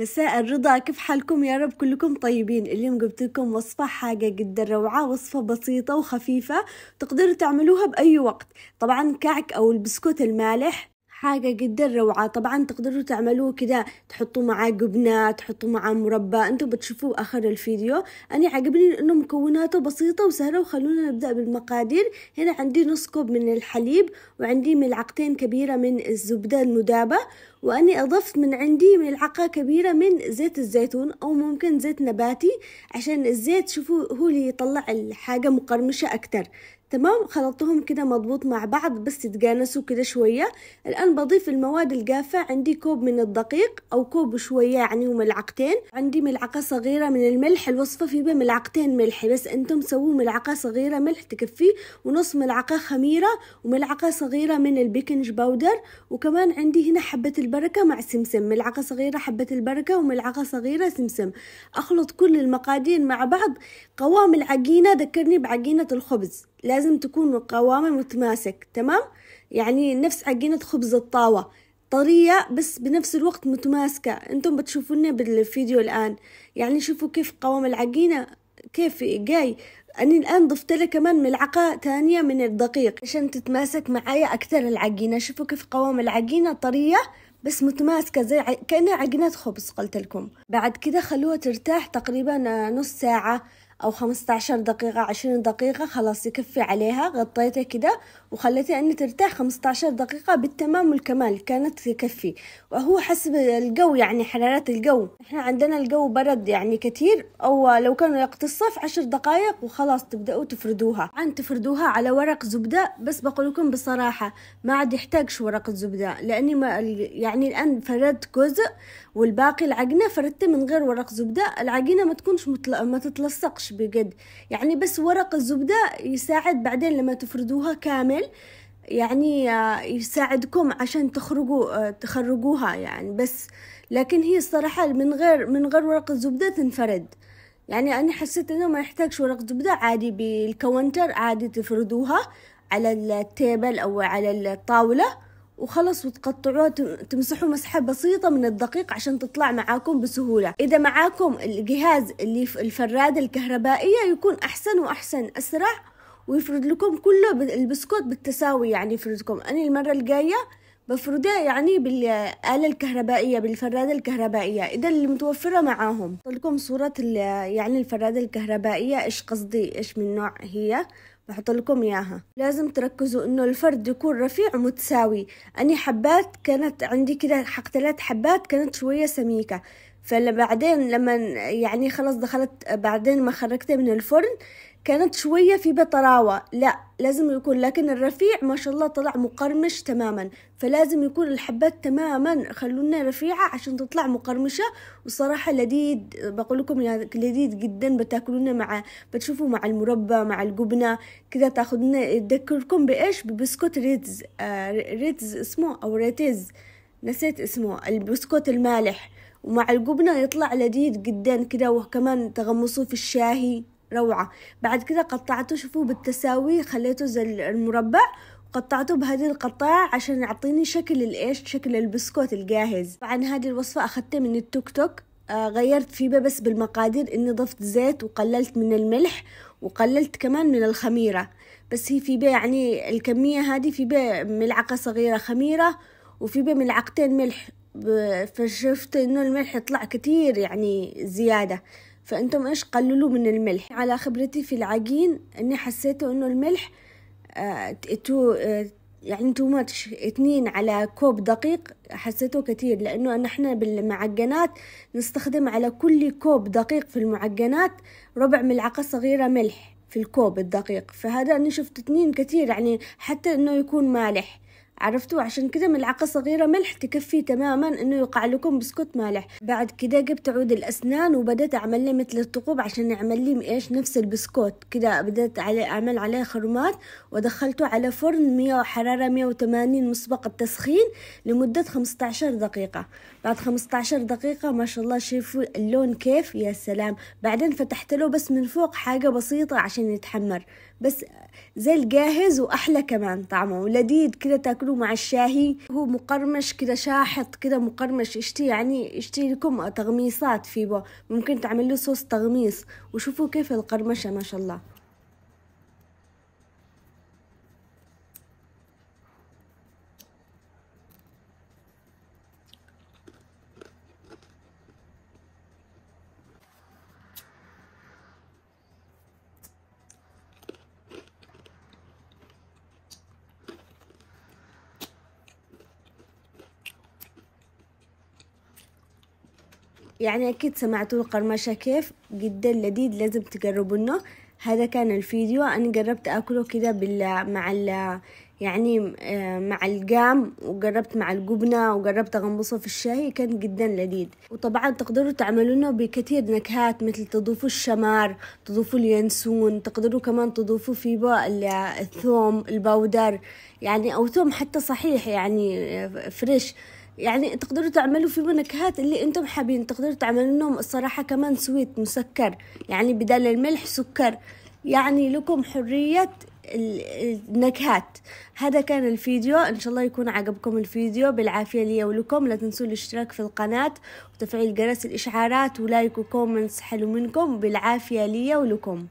مساء الرضا كيف حالكم يا رب كلكم طيبين اليوم جبت لكم وصفة حاجة جدا روعة وصفة بسيطة وخفيفة تقدروا تعملوها بأي وقت طبعا كعك أو البسكوت المالح حاجة جدا روعة طبعا تقدروا تعملوه كده تحطوا معاه جبنة تحطوا معاه مربى انتوا بتشوفوه اخر الفيديو انا عجبني انه مكوناته بسيطة وسهلة وخلونا نبدأ بالمقادير هنا عندي نص كوب من الحليب وعندي ملعقتين كبيرة من الزبدة المذابة وأني أضفت من عندي ملعقة كبيرة من زيت الزيتون أو ممكن زيت نباتي عشان الزيت شوفوا هو اللي يطلع الحاجة مقرمشة أكتر تمام خلطتهم كده مضبوط مع بعض بس تتجانسوا كده شوية الآن بضيف المواد الجافة عندي كوب من الدقيق أو كوب شوية يعني وملعقتين عندي ملعقة صغيرة من الملح الوصفة فيه ملعقتين ملح بس أنتم سووا ملعقة صغيرة ملح تكفي ونص ملعقة خميرة وملعقة صغيرة من البيكنج باودر وكمان عندي هنا حبة البركة مع سمسم ملعقة صغيرة حبة البركة وملعقة صغيرة سمسم أخلط كل المقادير مع بعض قوام العجينة ذكرني بعجينة الخبز لازم تكون قوامها متماسك تمام يعني نفس عجينة خبز الطاوة طرية بس بنفس الوقت متماسكة انتم بتشوفونا بالفيديو الآن يعني شوفوا كيف قوام العجينة كيف جاي أني الآن ضفت لي كمان ملعقة تانية من الدقيق عشان تتماسك معايا أكتر العجينة شوفوا كيف قوام العجينة طرية بس متماسكة زي ع... كأنها عجنات خبز قلت لكم بعد كده خلوها ترتاح تقريبا نص ساعة او 15 دقيقة 20 دقيقة خلاص يكفي عليها غطيتها كده وخليتها ان ترتاح 15 دقيقة بالتمام والكمال كانت تكفي وهو حسب الجو يعني حرارة الجو احنا عندنا الجو برد يعني كتير او لو كان وقت الصف 10 دقايق وخلاص تبدأوا تفردوها عن تفردوها على ورق زبدة بس بقول لكم بصراحة ما عاد يحتاجش ورق الزبدة لاني ما يعني الان فردت جزء والباقي العجنة فردته من غير ورق زبدة العجينة ما تكونش متل... ما تتلصقش نقش بجد يعني بس ورق الزبدة يساعد بعدين لما تفردوها كامل يعني آه، يساعدكم عشان تخرجوا آه، تخرجوها يعني بس لكن هي الصراحة من غير من غير ورق الزبدة تنفرد يعني أنا حسيت إنه ما يحتاجش ورق زبدة عادي بالكونتر عادي تفردوها على التيبل أو على الطاولة وخلص وتقطعوها تمسحوا مسحة بسيطة من الدقيق عشان تطلع معاكم بسهولة إذا معاكم الجهاز اللي الفرادة الكهربائية يكون أحسن وأحسن أسرع ويفرد لكم كله البسكوت بالتساوي يعني يفردكم أنا المرة الجاية بفرده يعني بالآلة الكهربائية بالفرادة الكهربائية إذا اللي متوفرة معاهم لكم صورة يعني الفرادة الكهربائية إيش قصدي إيش من نوع هي بحط لكم إياها لازم تركزوا إنه الفرد يكون رفيع ومتساوي اني حبات كانت عندي كده حق ثلاث حبات كانت شوية سميكة فبعدين لما يعني خلاص دخلت بعدين ما خرجتها من الفرن كانت شوية في بطراوة لا لازم يكون لكن الرفيع ما شاء الله طلع مقرمش تماما فلازم يكون الحبات تماما خلونا رفيعة عشان تطلع مقرمشة وصراحة لذيذ بقول لكم يعني لذيذ جدا بتاكلونه مع بتشوفوا مع المربى مع الجبنة كذا تاخذنا يتذكركم بإيش ببسكوت ريتز آه ريتز اسمه أو ريتز نسيت اسمه البسكوت المالح ومع الجبنة يطلع لذيذ جدا كده وكمان تغمصوه في الشاهي روعة بعد كده قطعته شوفوا بالتساوي خليته زي المربع قطعته بهذه القطاع عشان يعطيني شكل الايش شكل البسكوت الجاهز طبعا هذه الوصفة اخذتها من التوك توك آه، غيرت فيه بس بالمقادير اني ضفت زيت وقللت من الملح وقللت كمان من الخميرة بس هي في بيه يعني الكمية هذه في بيه ملعقة صغيرة خميرة وفي بيه ملعقتين ملح فشفت انه الملح طلع كتير يعني زيادة فانتم ايش قللوا من الملح على خبرتي في العجين اني حسيته انه الملح آه تو آه، يعني تو ماتش اتنين على كوب دقيق حسيته كتير لانه نحن بالمعجنات نستخدم على كل كوب دقيق في المعجنات ربع ملعقة صغيرة ملح في الكوب الدقيق فهذا انا شفت اتنين كتير يعني حتى انه يكون مالح عرفتوا عشان كده ملعقة صغيرة ملح تكفي تماما انه يقع لكم بسكوت مالح بعد كده جبت عود الاسنان وبدأت اعمل لي مثل الثقوب عشان اعمل لي ايش نفس البسكوت كده بدأت علي اعمل عليه خرمات ودخلته على فرن مية حرارة 180 مسبق التسخين لمدة 15 دقيقة بعد 15 دقيقة ما شاء الله شوفوا اللون كيف يا سلام بعدين فتحت له بس من فوق حاجة بسيطة عشان يتحمر بس زي الجاهز واحلى كمان طعمه ولذيذ كده تاكل تاكلوا مع الشاهي هو مقرمش كده شاحط كده مقرمش اشتي يعني اشتي لكم تغميصات فيه ممكن تعملوا صوص تغميص وشوفوا كيف القرمشة ما شاء الله يعني أكيد سمعتوا القرمشة كيف جدا لذيذ لازم تجربونه هذا كان الفيديو أنا جربت أكله كده بال مع ال يعني آه، مع الجام وجربت مع الجبنة وجربت أغمصه في الشاي كان جدا لذيذ وطبعا تقدروا تعملونه بكثير نكهات مثل تضيفوا الشمار تضيفوا اليانسون تقدروا كمان تضيفوا فيه الثوم الباودر يعني أو ثوم حتى صحيح يعني آه، فريش يعني تقدروا تعملوا فيه نكهات اللي انتم حابين تقدروا تعملوا لهم الصراحة كمان سويت مسكر يعني بدل الملح سكر يعني لكم حرية النكهات هذا كان الفيديو ان شاء الله يكون عجبكم الفيديو بالعافيه لي ولكم لا تنسوا الاشتراك في القناه وتفعيل جرس الاشعارات ولايك وكومنتس حلو منكم بالعافيه لي ولكم